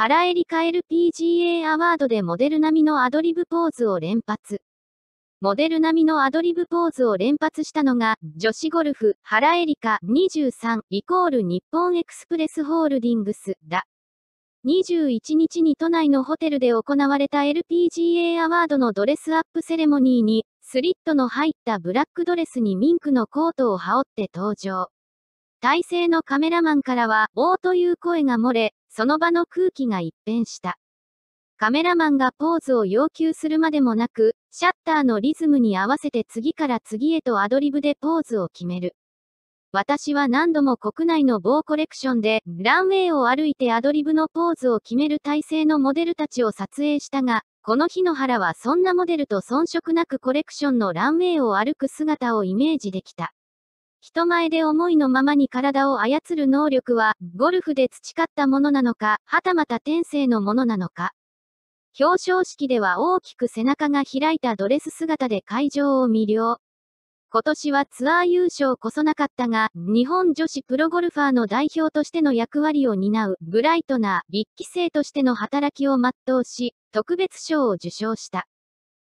原エリカ LPGA アワードでモデル並みのアドリブポーズを連発。モデル並みのアドリブポーズを連発したのが、女子ゴルフ、原エリカ23イコール日本エクスプレスホールディングスだ。21日に都内のホテルで行われた LPGA アワードのドレスアップセレモニーに、スリットの入ったブラックドレスにミンクのコートを羽織って登場。体制のカメラマンからは、おーという声が漏れ、その場の空気が一変した。カメラマンがポーズを要求するまでもなく、シャッターのリズムに合わせて次から次へとアドリブでポーズを決める。私は何度も国内の某コレクションで、ランウェイを歩いてアドリブのポーズを決める体制のモデルたちを撮影したが、この日の原はそんなモデルと遜色なくコレクションのランウェイを歩く姿をイメージできた。人前で思いのままに体を操る能力は、ゴルフで培ったものなのか、はたまた天性のものなのか。表彰式では大きく背中が開いたドレス姿で会場を魅了。今年はツアー優勝こそなかったが、日本女子プロゴルファーの代表としての役割を担う、ブライトな、立規生としての働きを全うし、特別賞を受賞した。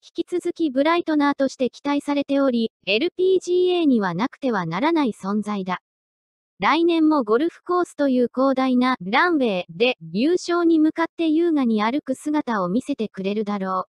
引き続きブライトナーとして期待されており、LPGA にはなくてはならない存在だ。来年もゴルフコースという広大なランウェイで優勝に向かって優雅に歩く姿を見せてくれるだろう。